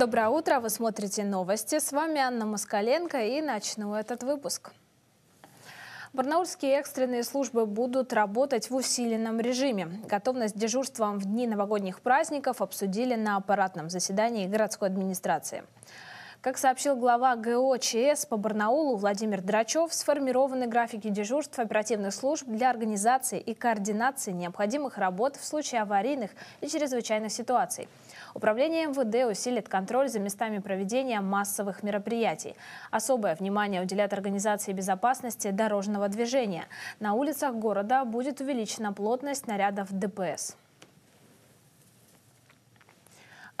Доброе утро! Вы смотрите новости. С вами Анна Москаленко и начну этот выпуск. Барнаульские экстренные службы будут работать в усиленном режиме. Готовность дежурствам в дни новогодних праздников обсудили на аппаратном заседании городской администрации. Как сообщил глава ГО ЧС по Барнаулу Владимир Драчев, сформированы графики дежурств оперативных служб для организации и координации необходимых работ в случае аварийных и чрезвычайных ситуаций. Управление МВД усилит контроль за местами проведения массовых мероприятий. Особое внимание уделят организации безопасности дорожного движения. На улицах города будет увеличена плотность нарядов ДПС.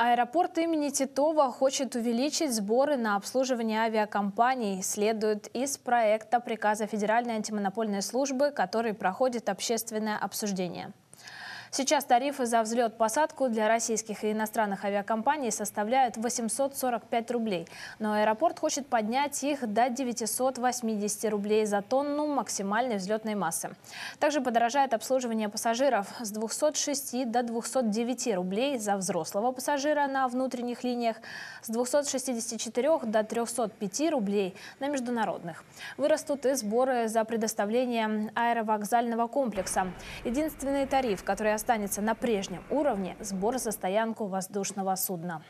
Аэропорт имени Титова хочет увеличить сборы на обслуживание авиакомпаний, следует из проекта приказа Федеральной антимонопольной службы, который проходит общественное обсуждение. Сейчас тарифы за взлет-посадку для российских и иностранных авиакомпаний составляют 845 рублей. Но аэропорт хочет поднять их до 980 рублей за тонну максимальной взлетной массы. Также подорожает обслуживание пассажиров с 206 до 209 рублей за взрослого пассажира на внутренних линиях, с 264 до 305 рублей на международных. Вырастут и сборы за предоставление аэровокзального комплекса. Единственный тариф, который останется на прежнем уровне сбор за стоянку воздушного судна.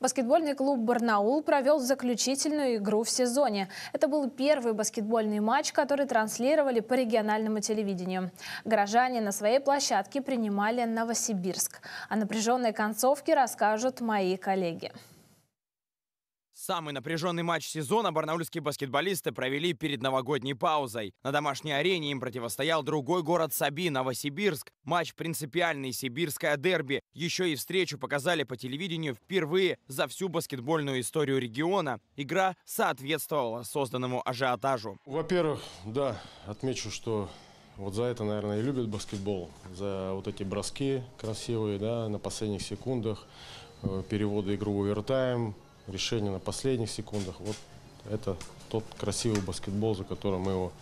Баскетбольный клуб «Барнаул» провел заключительную игру в сезоне. Это был первый баскетбольный матч, который транслировали по региональному телевидению. Горожане на своей площадке принимали Новосибирск. О напряженной концовке расскажут мои коллеги. Самый напряженный матч сезона барнаульские баскетболисты провели перед новогодней паузой. На домашней арене им противостоял другой город Саби, Новосибирск. Матч принципиальный, сибирское дерби. Еще и встречу показали по телевидению впервые за всю баскетбольную историю региона. Игра соответствовала созданному ажиотажу. Во-первых, да, отмечу, что вот за это, наверное, и любят баскетбол. За вот эти броски красивые, да, на последних секундах, э, переводы игру в овертайм, решение на последних секундах. Вот это тот красивый баскетбол, за которым мы его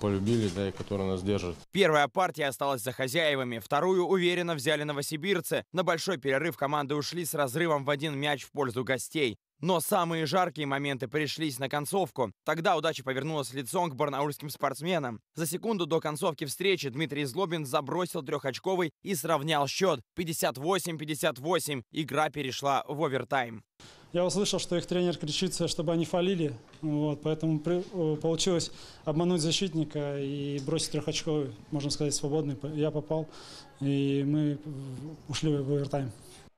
полюбили, да, и который нас держит. Первая партия осталась за хозяевами, вторую уверенно взяли новосибирцы. На большой перерыв команды ушли с разрывом в один мяч в пользу гостей. Но самые жаркие моменты пришлись на концовку. Тогда удача повернулась лицом к барнаульским спортсменам. За секунду до концовки встречи Дмитрий Злобин забросил трехочковый и сравнял счет. 58-58. Игра перешла в овертайм. Я услышал, что их тренер кричит, чтобы они фалили. Вот, поэтому при, э, получилось обмануть защитника и бросить трехочковый, можно сказать, свободный. Я попал, и мы ушли в овертайм.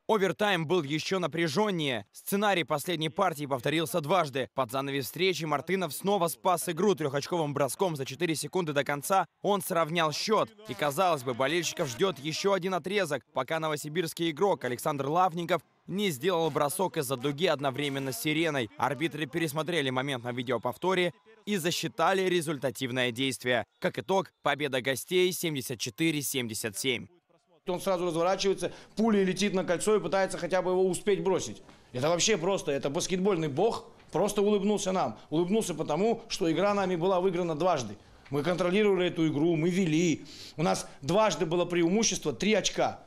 Овертайм был еще напряженнее. Сценарий последней партии повторился дважды. Под занавес встречи Мартынов снова спас игру трехочковым броском за 4 секунды до конца. Он сравнял счет. И, казалось бы, болельщиков ждет еще один отрезок, пока новосибирский игрок Александр Лавников не сделал бросок из-за дуги одновременно с сиреной. Арбитры пересмотрели момент на видеоповторе и засчитали результативное действие. Как итог, победа гостей 74-77. Он сразу разворачивается, пулей летит на кольцо и пытается хотя бы его успеть бросить. Это вообще просто, это баскетбольный бог просто улыбнулся нам. Улыбнулся потому, что игра нами была выиграна дважды. Мы контролировали эту игру, мы вели. У нас дважды было преимущество три очка.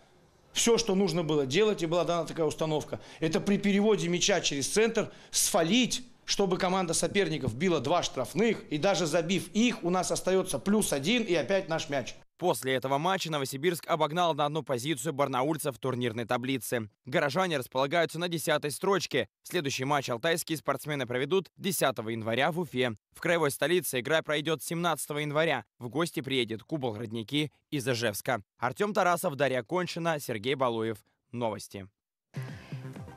Все, что нужно было делать, и была дана такая установка, это при переводе мяча через центр свалить, чтобы команда соперников била два штрафных, и даже забив их, у нас остается плюс один и опять наш мяч. После этого матча Новосибирск обогнал на одну позицию барнаульцев в турнирной таблице. Горожане располагаются на 10 строчке. Следующий матч алтайские спортсмены проведут 10 января в Уфе. В краевой столице игра пройдет 17 января. В гости приедет Кубол Родники из Ижевска. Артем Тарасов, Дарья Кончина, Сергей Балуев. Новости.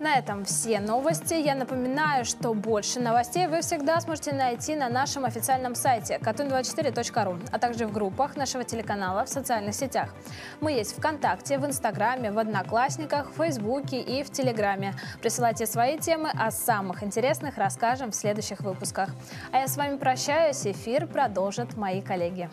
На этом все новости. Я напоминаю, что больше новостей вы всегда сможете найти на нашем официальном сайте katun24.ru, а также в группах нашего телеканала в социальных сетях. Мы есть ВКонтакте, в Инстаграме, в Одноклассниках, в Фейсбуке и в Телеграме. Присылайте свои темы, о а самых интересных расскажем в следующих выпусках. А я с вами прощаюсь. Эфир продолжат мои коллеги.